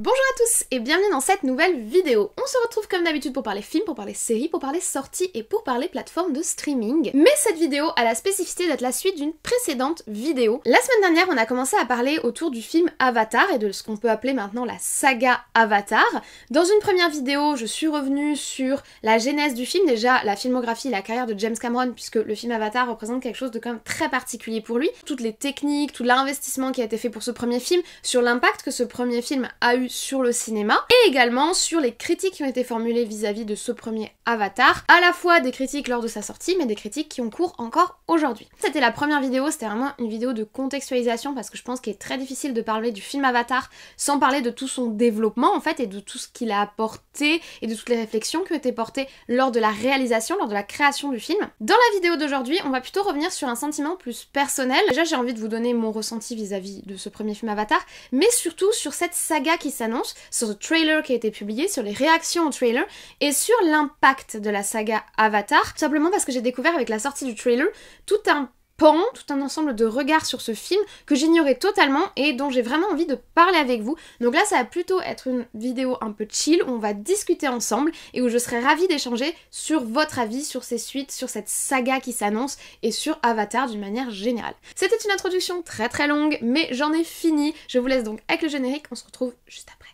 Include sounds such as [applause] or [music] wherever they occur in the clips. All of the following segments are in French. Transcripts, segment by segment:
Bonjour à tous et bienvenue dans cette nouvelle vidéo. On se retrouve comme d'habitude pour parler films, pour parler séries, pour parler sorties et pour parler plateformes de streaming. Mais cette vidéo a la spécificité d'être la suite d'une précédente vidéo. La semaine dernière, on a commencé à parler autour du film Avatar et de ce qu'on peut appeler maintenant la saga Avatar. Dans une première vidéo, je suis revenue sur la genèse du film, déjà la filmographie et la carrière de James Cameron puisque le film Avatar représente quelque chose de quand même très particulier pour lui. Toutes les techniques, tout l'investissement qui a été fait pour ce premier film, sur l'impact que ce premier film a eu sur le cinéma et également sur les critiques qui ont été formulées vis-à-vis de ce premier Avatar, à la fois des critiques lors de sa sortie mais des critiques qui ont cours encore aujourd'hui. C'était la première vidéo, c'était vraiment une vidéo de contextualisation parce que je pense qu'il est très difficile de parler du film Avatar sans parler de tout son développement en fait et de tout ce qu'il a apporté et de toutes les réflexions qui ont été portées lors de la réalisation, lors de la création du film. Dans la vidéo d'aujourd'hui, on va plutôt revenir sur un sentiment plus personnel. Déjà j'ai envie de vous donner mon ressenti vis à -vis de ce premier film Avatar, mais surtout sur cette saga qui s'annonce, sur le trailer qui a été publié, sur les réactions au trailer et sur l'impact de la saga Avatar, simplement parce que j'ai découvert avec la sortie du trailer tout un pan, tout un ensemble de regards sur ce film que j'ignorais totalement et dont j'ai vraiment envie de parler avec vous. Donc là, ça va plutôt être une vidéo un peu chill où on va discuter ensemble et où je serai ravie d'échanger sur votre avis, sur ces suites, sur cette saga qui s'annonce et sur Avatar d'une manière générale. C'était une introduction très très longue, mais j'en ai fini. Je vous laisse donc avec le générique, on se retrouve juste après.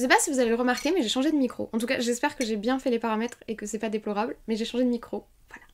Je sais pas si vous allez le remarquer, mais j'ai changé de micro. En tout cas, j'espère que j'ai bien fait les paramètres et que c'est pas déplorable, mais j'ai changé de micro. Voilà.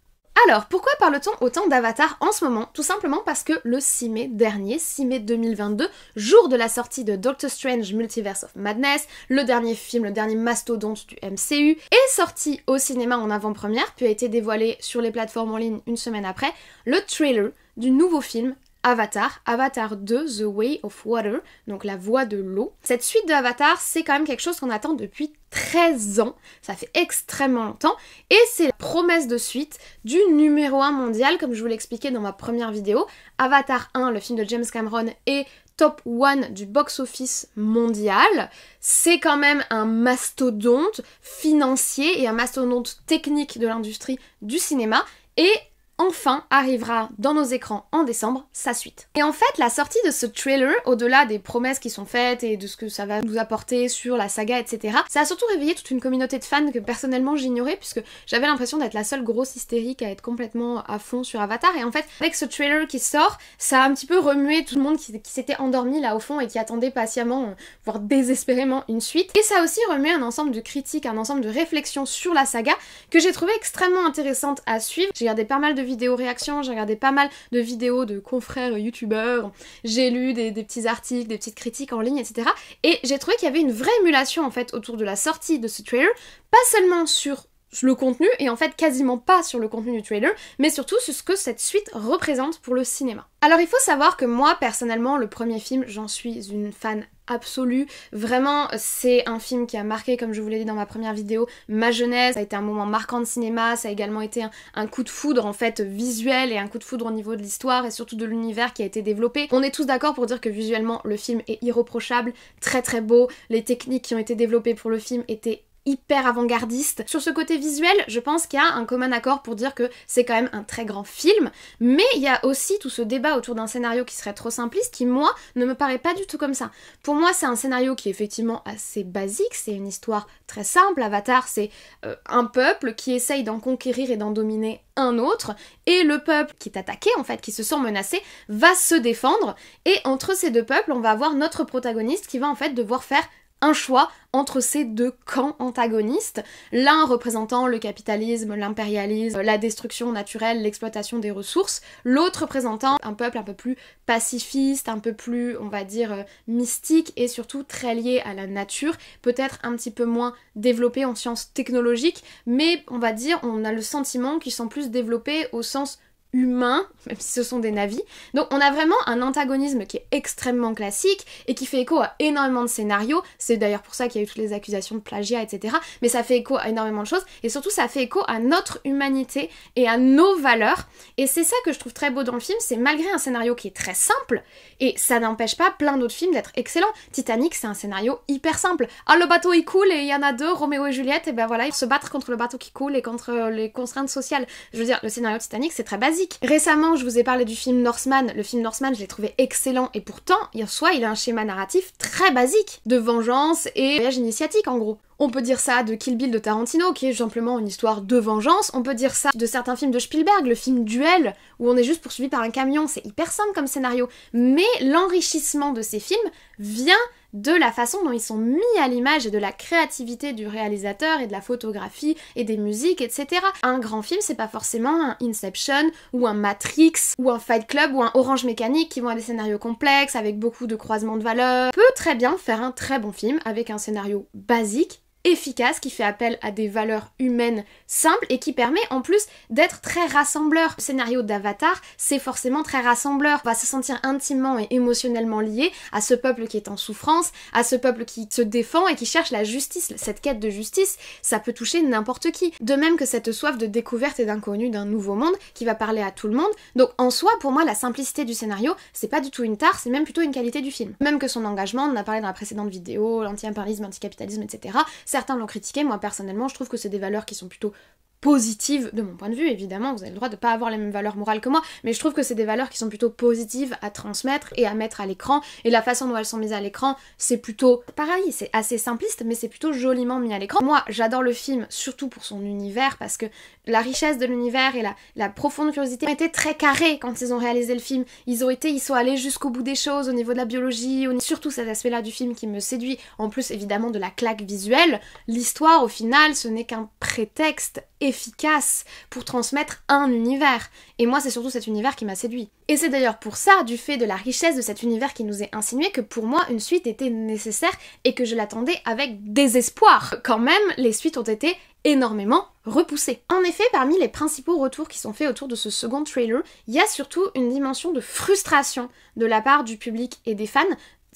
Alors, pourquoi parle-t-on autant d'Avatar en ce moment Tout simplement parce que le 6 mai dernier, 6 mai 2022, jour de la sortie de Doctor Strange Multiverse of Madness, le dernier film, le dernier mastodonte du MCU, est sorti au cinéma en avant-première, puis a été dévoilé sur les plateformes en ligne une semaine après, le trailer du nouveau film Avatar, Avatar 2, The Way of Water, donc la voie de l'eau. Cette suite de' avatar c'est quand même quelque chose qu'on attend depuis 13 ans, ça fait extrêmement longtemps, et c'est la promesse de suite du numéro 1 mondial, comme je vous l'expliquais dans ma première vidéo. Avatar 1, le film de James Cameron, est top 1 du box-office mondial. C'est quand même un mastodonte financier et un mastodonte technique de l'industrie du cinéma, et enfin arrivera dans nos écrans en décembre sa suite. Et en fait, la sortie de ce trailer, au-delà des promesses qui sont faites et de ce que ça va nous apporter sur la saga, etc., ça a surtout réveillé toute une communauté de fans que personnellement j'ignorais puisque j'avais l'impression d'être la seule grosse hystérique à être complètement à fond sur Avatar. Et en fait, avec ce trailer qui sort, ça a un petit peu remué tout le monde qui, s'était endormi là au fond et qui attendait patiemment, euh, voire désespérément, une suite. Et ça a aussi remué un ensemble de critiques, un ensemble de réflexions sur la saga que j'ai trouvé extrêmement intéressante à suivre. J'ai regardé pas mal de vidéo réaction j'ai regardé pas mal de vidéos de confrères youtubeurs, j'ai lu des, des, petits articles, des petites critiques en ligne, etc. Et j'ai trouvé qu'il y avait une vraie émulation en fait autour de la sortie de ce trailer, pas seulement sur le contenu, et en fait quasiment pas sur le contenu du trailer, mais surtout sur ce que cette suite représente pour le cinéma. Alors il faut savoir que moi personnellement, le premier film, j'en suis une fan absolu. Vraiment, c'est un film qui a marqué, comme je vous l'ai dit dans ma première vidéo, ma jeunesse. Ça a été un moment marquant de cinéma, ça a également été un, un coup de foudre en fait visuel et un coup de foudre au niveau de l'histoire et surtout de l'univers qui a été développé. On est tous d'accord pour dire que visuellement, le film est irreprochable, très très beau. Les techniques qui ont été développées pour le film étaient hyper avant-gardiste. Sur ce côté visuel, je pense qu'il y a un commun accord pour dire que c'est quand même un très grand film, mais il y a aussi tout ce débat autour d'un scénario qui serait trop simpliste, qui moi ne me paraît pas du tout comme ça. Pour moi, c'est un scénario qui est effectivement assez basique, c'est une histoire très simple. Avatar, c'est euh, un peuple qui essaye d'en conquérir et d'en dominer un autre, et le peuple qui est attaqué, en fait, qui se sent menacé, va se défendre, et entre ces deux peuples, on va avoir notre protagoniste qui va en fait devoir faire un choix entre ces deux camps antagonistes, l'un représentant le capitalisme, l'impérialisme, la destruction naturelle, l'exploitation des ressources, l'autre représentant un peuple un peu plus pacifiste, un peu plus, on va dire, euh, mystique et surtout très lié à la nature, peut-être un petit peu moins développé en sciences technologiques, mais on va dire, on a le sentiment qu'ils sont plus développés au sens humains, même si ce sont des navis. Donc on a vraiment un antagonisme qui est extrêmement classique et qui fait écho à énormément de scénarios. C'est d'ailleurs pour ça qu'il y a eu toutes les accusations de plagiat, etc. Mais ça fait écho à énormément de choses et surtout ça fait écho à notre humanité et à nos valeurs. Et c'est ça que je trouve très beau dans le film, c'est malgré un scénario qui est très simple et ça n'empêche pas plein d'autres films d'être excellents. Titanic, c'est un scénario hyper simple. Ah le bateau il coule et il y en a deux, Roméo et Juliette, et ben voilà, ils se battent contre le bateau qui coule et contre les contraintes sociales. Je veux dire, le scénario Titanic c'est très basique Récemment, je vous ai parlé du film Norseman. Le film Norseman, je l'ai trouvé excellent et pourtant, en il a un schéma narratif très basique de vengeance et voyage initiatique en gros. On peut dire ça de Kill Bill de Tarantino, qui est simplement une histoire de vengeance. On peut dire ça de certains films de Spielberg, le film Duel, où on est juste poursuivi par un camion. C'est hyper simple comme scénario. Mais l'enrichissement de ces films vient de la façon dont ils sont mis à l'image et de la créativité du réalisateur et de la photographie et des musiques, etc. Un grand film, c'est pas forcément un Inception ou un Matrix ou un Fight Club ou un Orange Mécanique qui vont à des scénarios complexes avec beaucoup de croisements de valeurs. Peut très bien faire un très bon film avec un scénario basique efficace, qui fait appel à des valeurs humaines simples et qui permet en plus d'être très rassembleur. Le scénario d'Avatar, c'est forcément très rassembleur. On va se sentir intimement et émotionnellement lié à ce peuple qui est en souffrance, à ce peuple qui se défend et qui cherche la justice. Cette quête de justice, ça peut toucher n'importe qui. De même que cette soif de découverte et d'inconnu d'un nouveau monde qui va parler à tout le monde. Donc en soi, pour moi, la simplicité du scénario, c'est pas du tout une tare, c'est même plutôt une qualité du film. Même que son engagement, on en a parlé dans la précédente vidéo, l'anti-impérialisme, capitalisme etc. Certains l'ont critiqué, moi personnellement je trouve que c'est des valeurs qui sont plutôt positives de mon point de vue, évidemment, vous avez le droit de ne pas avoir les mêmes valeurs morales que moi, mais je trouve que c'est des valeurs qui sont plutôt positives à transmettre et à mettre à l'écran, et la façon dont elles sont mises à l'écran, c'est plutôt pareil, c'est assez simpliste, mais c'est plutôt joliment mis à l'écran. Moi, j'adore le film, surtout pour son univers, parce que la richesse de l'univers et la, la, profonde curiosité ont été très carrés quand ils ont réalisé le film, ils ont été, ils sont allés jusqu'au bout des choses, au niveau de la biologie, surtout cet aspect-là du film qui me séduit, en plus évidemment de la claque visuelle, l'histoire au final, ce n'est qu'un prétexte efficace pour transmettre un univers. Et moi, c'est surtout cet univers qui m'a séduit. Et c'est d'ailleurs pour ça, du fait de la richesse de cet univers qui nous est insinué, que pour moi, une suite était nécessaire et que je l'attendais avec désespoir. Quand même, les suites ont été énormément repoussées. En effet, parmi les principaux retours qui sont faits autour de ce second trailer, il y a surtout une dimension de frustration de la part du public et des fans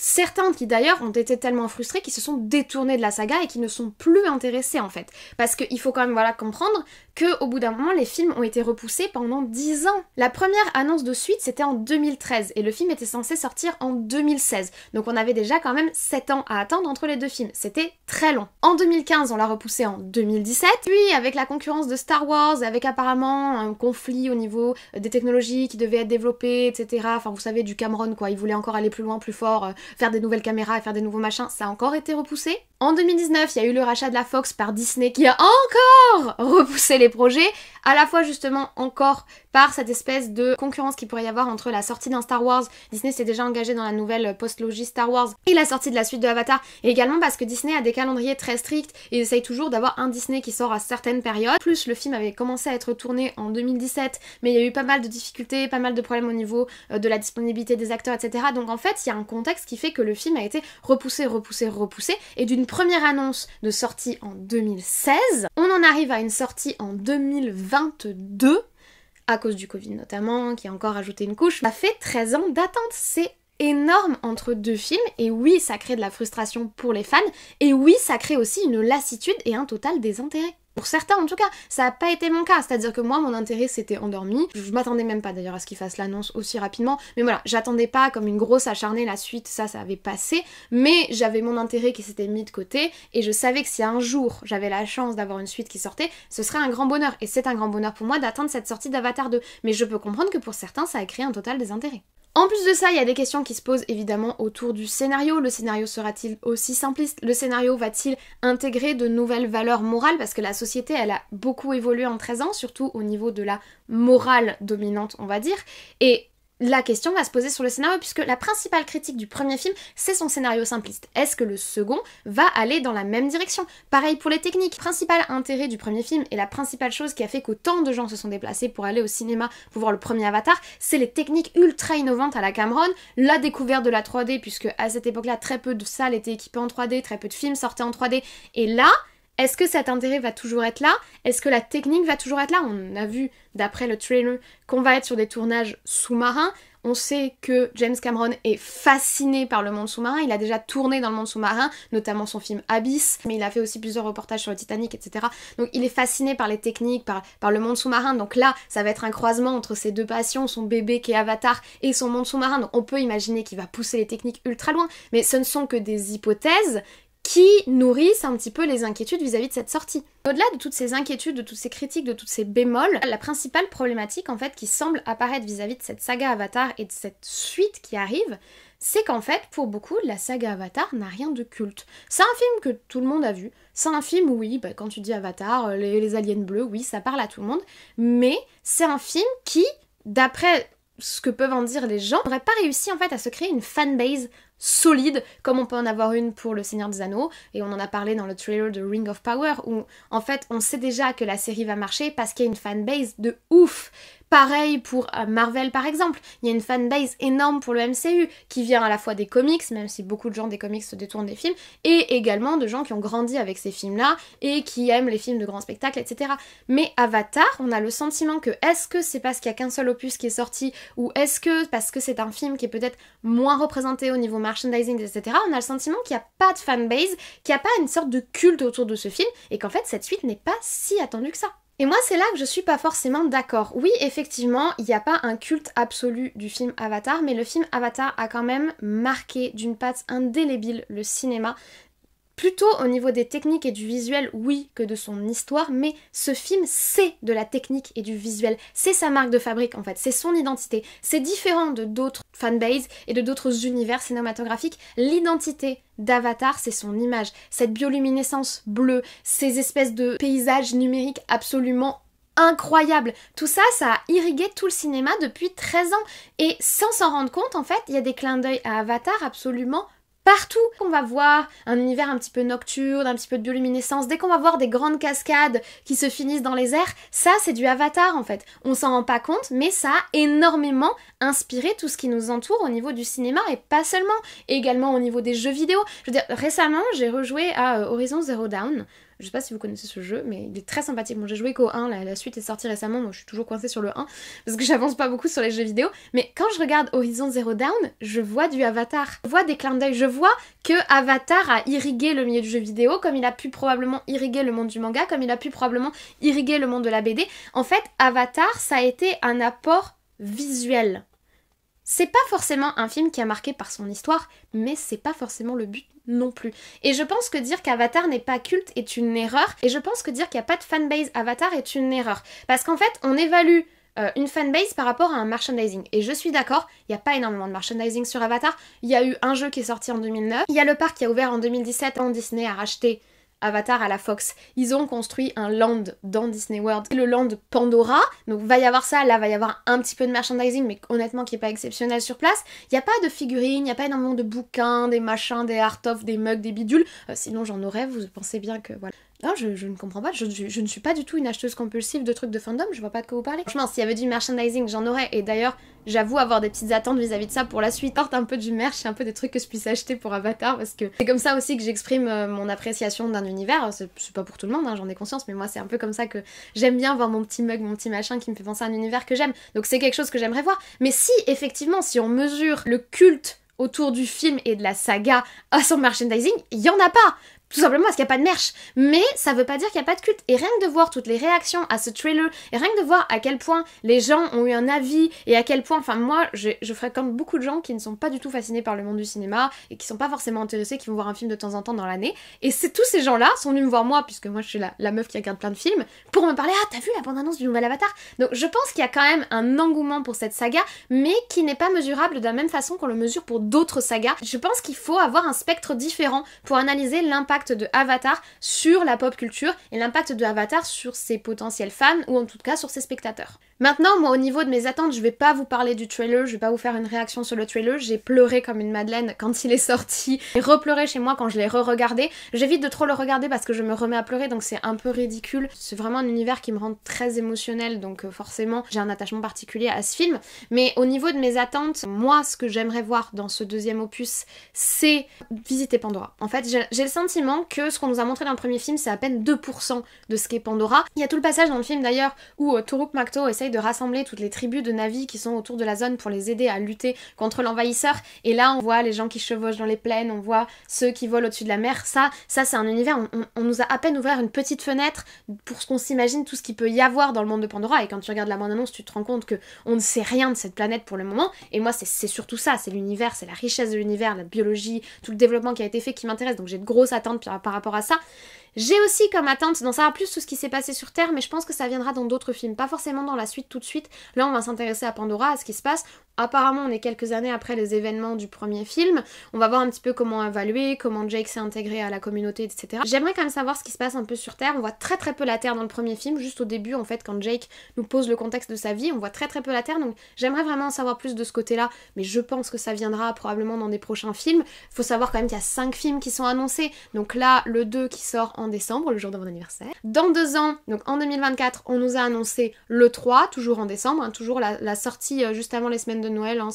Certains qui d'ailleurs ont été tellement frustrés qu'ils se sont détournés de la saga et qui ne sont plus intéressés en fait. Parce qu'il faut quand même voilà, comprendre qu'au bout d'un moment les films ont été repoussés pendant 10 ans. La première annonce de suite c'était en 2013 et le film était censé sortir en 2016. Donc on avait déjà quand même 7 ans à attendre entre les deux films. C'était très long. En 2015 on l'a repoussé en 2017. Puis avec la concurrence de Star Wars, avec apparemment un conflit au niveau euh, des technologies qui devaient être développées, etc. Enfin vous savez du Cameron quoi, il voulait encore aller plus loin, plus fort euh, faire des nouvelles caméras et faire des nouveaux machins, ça a encore été repoussé. En 2019, il y a eu le rachat de la Fox par Disney qui a encore repoussé les projets, à la fois justement encore par cette espèce de concurrence qu'il pourrait y avoir entre la sortie d'un Star Wars, Disney s'est déjà engagé dans la nouvelle post-logie Star Wars, et la sortie de la suite de Avatar, et également parce que Disney a des calendriers très stricts et essaye toujours d'avoir un Disney qui sort à certaines périodes. Plus le film avait commencé à être tourné en 2017, mais il y a eu pas mal de difficultés, pas mal de problèmes au niveau euh, de la disponibilité des acteurs, etc. Donc en fait, il y a un contexte qui fait que le film a été repoussé, repoussé, repoussé, et d'une première annonce de sortie en 2016, on en arrive à une sortie en 2022 à cause du Covid notamment, qui a encore ajouté une couche. Ça fait 13 ans d'attente, c'est énorme entre deux films, et oui, ça crée de la frustration pour les fans, et oui, ça crée aussi une lassitude et un total désintérêt. Pour certains, en tout cas, ça n'a pas été mon cas. C'est-à-dire que moi, mon intérêt s'était endormi. Je m'attendais même pas d'ailleurs à ce qu'il fasse l'annonce aussi rapidement. Mais voilà, j'attendais pas comme une grosse acharnée la suite, ça, ça avait passé. Mais j'avais mon intérêt qui s'était mis de côté. Et je savais que si un jour j'avais la chance d'avoir une suite qui sortait, ce serait un grand bonheur. Et c'est un grand bonheur pour moi d'atteindre cette sortie d'Avatar 2. Mais je peux comprendre que pour certains, ça a créé un total désintérêt. En plus de ça, il y a des questions qui se posent évidemment autour du scénario. Le scénario sera-t-il aussi simpliste Le scénario va-t-il intégrer de nouvelles valeurs morales Parce que la société, elle a beaucoup évolué en 13 ans, surtout au niveau de la morale dominante, on va dire. Et la question va se poser sur le scénario puisque la principale critique du premier film, c'est son scénario simpliste. Est-ce que le second va aller dans la même direction Pareil pour les techniques. Principal intérêt du premier film et la principale chose qui a fait qu'autant de gens se sont déplacés pour aller au cinéma pour voir le premier Avatar, c'est les techniques ultra innovantes à la Cameron, la découverte de la 3D puisque à cette époque-là, très peu de salles étaient équipées en 3D, très peu de films sortaient en 3D et là, est-ce que cet intérêt va toujours être là Est-ce que la technique va toujours être là On a vu d'après le trailer qu'on va être sur des tournages sous-marins. On sait que James Cameron est fasciné par le monde sous-marin. Il a déjà tourné dans le monde sous-marin, notamment son film Abyss, mais il a fait aussi plusieurs reportages sur le Titanic, etc. Donc il est fasciné par les techniques, par, le monde sous-marin. Donc là, ça va être un croisement entre ses deux passions, son bébé qui est Avatar et son monde sous-marin. Donc on peut imaginer qu'il va pousser les techniques ultra loin, mais ce ne sont que des hypothèses qui nourrissent un petit peu les inquiétudes vis-à-vis de cette sortie. Au-delà de toutes ces inquiétudes, de toutes ces critiques, de toutes ces bémols, la principale problématique en fait qui semble apparaître vis-à-vis de cette saga Avatar et de cette suite qui arrive, c'est qu'en fait, pour beaucoup, la saga Avatar n'a rien de culte. C'est un film que tout le monde a vu. C'est un film, oui, bah, quand tu dis Avatar, euh, les, aliens bleus, oui, ça parle à tout le monde. Mais c'est un film qui, d'après ce que peuvent en dire les gens, n'aurait pas réussi en fait à se créer une fanbase solide, comme on peut en avoir une pour Le Seigneur des Anneaux, et on en a parlé dans le trailer de Ring of Power, où en fait on sait déjà que la série va marcher parce qu'il y a une fanbase de ouf Pareil pour euh, Marvel par exemple, il y a une fanbase énorme pour le MCU qui vient à la fois des comics, même si beaucoup de gens des comics se détournent des films, et également de gens qui ont grandi avec ces films-là et qui aiment les films de grands spectacles, etc. Mais Avatar, on a le sentiment que est-ce que c'est parce qu'il n'y a qu'un seul opus qui est sorti ou est-ce que parce que c'est un film qui est peut-être moins représenté au niveau merchandising, etc. On a le sentiment qu'il n'y a pas de fanbase, qu'il n'y a pas une sorte de culte autour de ce film et qu'en fait cette suite n'est pas si attendue que ça. Et moi, c'est là que je suis pas forcément d'accord. Oui, effectivement, il n'y a pas un culte absolu du film Avatar, mais le film Avatar a quand même marqué d'une patte indélébile le cinéma Plutôt au niveau des techniques et du visuel, oui, que de son histoire, mais ce film, c'est de la technique et du visuel. C'est sa marque de fabrique, en fait. C'est son identité. C'est différent de d'autres fanbases et de d'autres univers cinématographiques. L'identité d'Avatar, c'est son image. Cette bioluminescence bleue, ces espèces de paysages numériques absolument incroyables. Tout ça, ça a irrigué tout le cinéma depuis 13 ans. Et sans s'en rendre compte, en fait, il y a des clins d'œil à Avatar absolument Partout qu'on va voir un univers un petit peu nocturne, un petit peu de bioluminescence, dès qu'on va voir des grandes cascades qui se finissent dans les airs, ça c'est du avatar en fait. On s'en rend pas compte, mais ça a énormément inspiré tout ce qui nous entoure au niveau du cinéma et pas seulement, également au niveau des jeux vidéo. Je veux dire, récemment j'ai rejoué à euh, Horizon Zero Down. Je sais pas si vous connaissez ce jeu, mais il est très sympathique. Moi, j'ai joué qu'au 1, la, suite est sortie récemment, donc je suis toujours coincée sur le 1 parce que [laughs] j'avance pas beaucoup sur les jeux vidéo. Mais quand je regarde Horizon Zero Down, je vois du Avatar. Je vois des clins d'œil. Je vois que Avatar a irrigué le milieu du jeu vidéo, comme il a pu probablement irriguer le monde du manga, comme il a pu probablement irriguer le monde de la BD. En fait, Avatar, ça a été un apport visuel c'est pas forcément un film qui a marqué par son histoire, mais c'est pas forcément le but non plus. Et je pense que dire qu'Avatar n'est pas culte est une erreur, et je pense que dire qu'il n'y a pas de fanbase Avatar est une erreur. Parce qu'en fait, on évalue euh, une fanbase par rapport à un merchandising. Et je suis d'accord, il n'y a pas énormément de merchandising sur Avatar. Il y a eu un jeu qui est sorti en 2009, il y a le parc qui a ouvert en 2017 en Disney a racheté Avatar à la Fox. Ils ont construit un land dans Disney World, le land Pandora. Donc va y avoir ça, là va y avoir un petit peu de merchandising, mais honnêtement qui est pas exceptionnel sur place. Il n'y a pas de figurines, il n'y a pas énormément de bouquins, des machins, des art of des mugs, des bidules. Euh, sinon j'en aurais, vous pensez bien que voilà. Non, je, ne comprends pas, je, ne suis pas du tout une acheteuse compulsive de trucs de fandom, je vois pas de quoi vous parlez. Franchement, s'il y avait du merchandising, j'en aurais, et d'ailleurs, j'avoue avoir des petites attentes vis-à-vis de ça pour la suite. Porte un peu du merch, un peu des trucs que je puisse acheter pour Avatar, parce que c'est comme ça aussi que j'exprime euh, mon appréciation d'un univers. C'est pas pour tout le monde, hein, j'en ai conscience, mais moi c'est un peu comme ça que j'aime bien voir mon petit mug, mon petit machin qui me fait penser à un univers que j'aime. Donc c'est quelque chose que j'aimerais voir. Mais si, effectivement, si on mesure le culte autour du film et de la saga à son merchandising, il y en a pas tout simplement parce qu'il n'y a pas de merch. Mais ça veut pas dire qu'il n'y a pas de culte. Et rien que de voir toutes les réactions à ce trailer, et rien que de voir à quel point les gens ont eu un avis, et à quel point, enfin moi, je, je fréquente beaucoup de gens qui ne sont pas du tout fascinés par le monde du cinéma, et qui sont pas forcément intéressés, qui vont voir un film de temps en temps dans l'année. Et c'est tous ces gens-là sont venus me voir moi, puisque moi je suis la, la meuf qui regarde plein de films, pour me parler, ah t'as vu la bande-annonce du nouvel Avatar Donc je pense qu'il y a quand même un engouement pour cette saga, mais qui n'est pas mesurable de la même façon qu'on le mesure pour d'autres sagas. Je pense qu'il faut avoir un spectre différent pour analyser l'impact de Avatar sur la pop culture et l'impact de Avatar sur ses potentiels fans ou en tout cas sur ses spectateurs. Maintenant, moi, au niveau de mes attentes, je vais pas vous parler du trailer, je vais pas vous faire une réaction sur le trailer. J'ai pleuré comme une madeleine quand il est sorti, et repleuré chez moi quand je l'ai re-regardé. J'évite de trop le regarder parce que je me remets à pleurer, donc c'est un peu ridicule. C'est vraiment un univers qui me rend très émotionnel, donc euh, forcément, j'ai un attachement particulier à ce film. Mais au niveau de mes attentes, moi, ce que j'aimerais voir dans ce deuxième opus, c'est visiter Pandora. En fait, j'ai le sentiment que ce qu'on nous a montré dans le premier film, c'est à peine 2% de ce qu'est Pandora. Il y a tout le passage dans le film d'ailleurs où euh, Toruk Makto essaye de rassembler toutes les tribus de Navi qui sont autour de la zone pour les aider à lutter contre l'envahisseur. Et là, on voit les gens qui chevauchent dans les plaines, on voit ceux qui volent au-dessus de la mer. Ça, ça c'est un univers. On, nous a à peine ouvert une petite fenêtre pour ce qu'on s'imagine tout ce qu'il peut y avoir dans le monde de Pandora. Et quand tu regardes la bande-annonce, tu te rends compte que on ne sait rien de cette planète pour le moment. Et moi, c'est surtout ça, c'est l'univers, c'est la richesse de l'univers, la biologie, tout le développement qui a été fait qui m'intéresse. Donc j'ai de grosses attentes par rapport à ça. J'ai aussi comme attente dans savoir plus tout ce qui s'est passé sur Terre, mais je pense que ça viendra dans d'autres films, pas forcément dans la suite tout de suite. Là, on va s'intéresser à Pandora, à ce qui se passe. Apparemment, on est quelques années après les événements du premier film. On va voir un petit peu comment évaluer, comment Jake s'est intégré à la communauté, etc. J'aimerais quand même savoir ce qui se passe un peu sur Terre. On voit très très peu la Terre dans le premier film, juste au début en fait, quand Jake nous pose le contexte de sa vie, on voit très très peu la Terre. Donc j'aimerais vraiment en savoir plus de ce côté-là, mais je pense que ça viendra probablement dans des prochains films. Faut savoir quand même qu'il y a 5 films qui sont annoncés. Donc là, le 2 qui sort en décembre, le jour de mon anniversaire. Dans deux ans, donc en 2024, on nous a annoncé le 3, toujours en décembre, hein, toujours la, la sortie euh, juste avant les semaines de Noël, hein,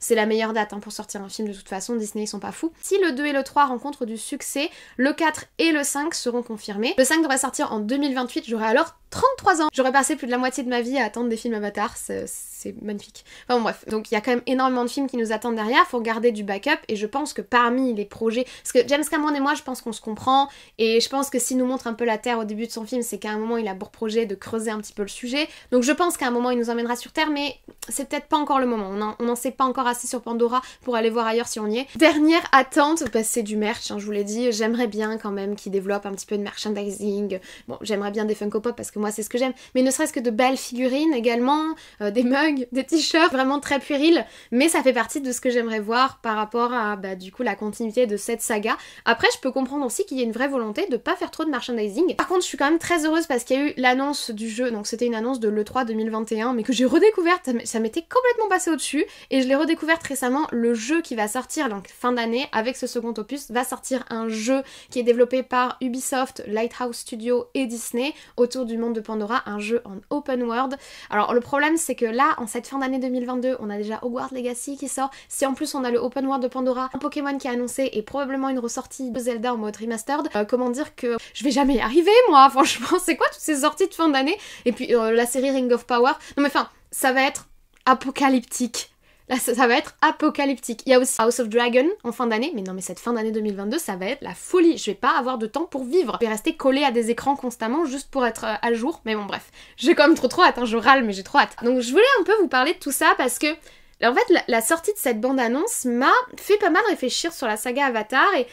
c'est la, meilleure date hein, pour sortir un film de toute façon, Disney ils sont pas fous. Si le 2 et le 3 rencontrent du succès, le 4 et le 5 seront confirmés. Le 5 devrait sortir en 2028, j'aurai alors 33 ans J'aurais passé plus de la moitié de ma vie à attendre des films Avatar, c'est magnifique. Enfin bon, bref, donc il y a quand même énormément de films qui nous attendent derrière, faut garder du backup, et je pense que parmi les projets, parce que James Cameron et moi, je pense qu'on se comprend, et je pense que s'il nous montre un peu la Terre au début de son film, c'est qu'à un moment, il a pour projet de creuser un petit peu le sujet, donc je pense qu'à un moment, il nous emmènera sur Terre, mais c'est peut-être pas encore le moment, on n'en sait pas encore assez sur Pandora pour aller voir ailleurs si on y est. Dernière attente, bah, c'est du merch, hein, je vous l'ai dit, j'aimerais bien quand même qu'il développe un petit peu de merchandising, bon, j'aimerais bien des Funko Pop parce que moi, c'est ce que j'aime. Mais ne serait-ce que de belles figurines également, euh, des mugs, des t-shirts, vraiment très puérils, Mais ça fait partie de ce que j'aimerais voir par rapport à, bah, du coup, la continuité de cette saga. Après, je peux comprendre aussi qu'il y a une vraie volonté de pas faire trop de merchandising. Par contre, je suis quand même très heureuse parce qu'il y a eu l'annonce du jeu. Donc, c'était une annonce de l'E3 2021, mais que j'ai redécouverte. Ça m'était complètement passé au-dessus. Et je l'ai redécouverte récemment. Le jeu qui va sortir, donc fin d'année, avec ce second opus, va sortir un jeu qui est développé par Ubisoft, Lighthouse Studio et Disney autour du monde de Pandora, un jeu en open world. Alors le problème c'est que là, en cette fin d'année 2022, on a déjà Hogwarts Legacy qui sort. Si en plus on a le open world de Pandora, un Pokémon qui est annoncé et probablement une ressortie de Zelda en mode remastered, euh, comment dire que je vais jamais y arriver moi, [laughs] franchement, c'est quoi toutes ces sorties de fin d'année Et puis euh, la série Ring of Power. Non mais enfin, ça va être apocalyptique ah, ça, va être apocalyptique. Il y a aussi House of Dragon en fin d'année, mais non mais cette fin d'année 2022 ça va être la folie, je vais pas avoir de temps pour vivre, je vais rester collé à des écrans constamment juste pour être euh, à jour, mais bon bref, j'ai quand même trop trop hâte, hein. je râle mais j'ai trop hâte. Donc je voulais un peu vous parler de tout ça parce que en fait, la, sortie de cette bande-annonce m'a fait pas mal réfléchir sur la saga Avatar. Et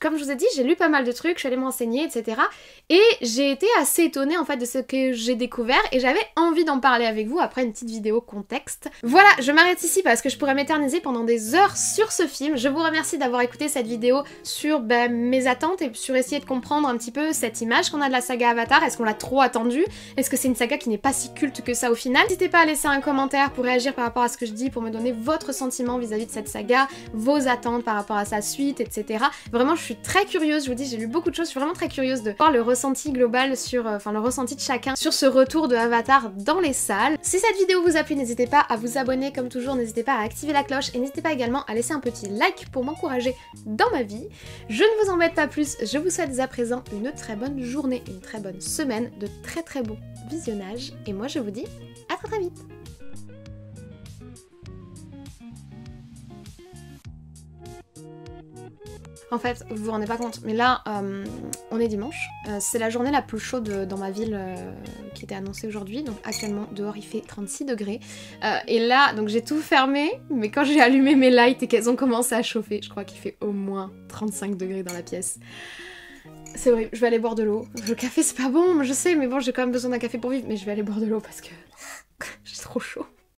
comme je vous ai dit, j'ai lu pas mal de trucs, je suis allée m'enseigner, etc. Et j'ai été assez étonnée en fait de ce que j'ai découvert et j'avais envie d'en parler avec vous après une petite vidéo contexte. Voilà, je m'arrête ici parce que je pourrais m'éterniser pendant des heures sur ce film. Je vous remercie d'avoir écouté cette vidéo sur ben, mes attentes et sur essayer de comprendre un petit peu cette image qu'on a de la saga Avatar. Est-ce qu'on l'a trop attendue Est-ce que c'est une saga qui n'est pas si culte que ça au final N'hésitez pas à laisser un commentaire pour réagir par rapport à ce que je dis, pour donner votre sentiment vis-à-vis de cette saga, vos attentes par rapport à sa suite, etc. Vraiment, je suis très curieuse, je vous dis, j'ai lu beaucoup de choses, je suis vraiment très curieuse de voir le ressenti global sur, euh, enfin le ressenti de chacun sur ce retour de Avatar dans les salles. Si cette vidéo vous a plu, n'hésitez pas à vous abonner comme toujours, n'hésitez pas à activer la cloche et n'hésitez pas également à laisser un petit like pour m'encourager dans ma vie. Je ne vous embête pas plus, je vous souhaite à présent une très bonne journée, une très bonne semaine, de très très bon visionnage et moi je vous dis à très très vite En fait, vous vous rendez pas compte, mais là, euh, on est dimanche. Euh, c'est la journée la plus chaude euh, dans ma ville qui était annoncée aujourd'hui. Donc actuellement, dehors, il fait 36 degrés. et là, donc j'ai tout fermé, mais quand j'ai allumé mes lights et qu'elles ont commencé à chauffer, je crois qu'il fait au moins 35 degrés dans la pièce. C'est vrai, je vais aller boire de l'eau. Le café, c'est pas bon, je sais, mais bon, j'ai quand même besoin d'un café pour vivre, mais je vais aller boire de l'eau parce que [laughs] j'ai trop chaud.